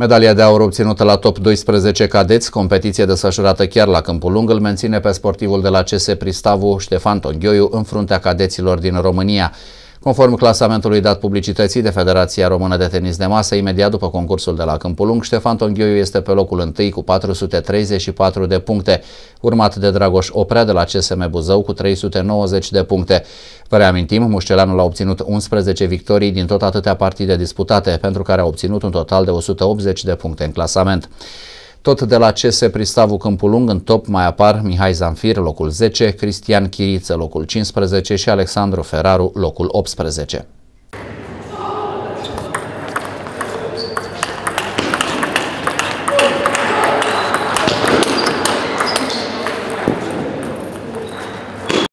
Medalia de aur obținută la top 12 cadeți, competiție desfășurată chiar la Câmpul Lung, îl menține pe sportivul de la CS Pristavu, Ștefan Tonghioiu, în fruntea cadeților din România. Conform clasamentului dat publicității de Federația Română de Tenis de Masă, imediat după concursul de la Câmpul Lung, Ștefan Tonghioiu este pe locul întâi cu 434 de puncte, urmat de Dragoș Oprea de la CSM Buzău cu 390 de puncte. Vă reamintim, Mușcelanul a obținut 11 victorii din tot atâtea partide disputate, pentru care a obținut un total de 180 de puncte în clasament. Tot de la CS Pristavu Câmpulung în top mai apar Mihai Zanfir, locul 10, Cristian Chiriță, locul 15 și Alexandru Feraru, locul 18.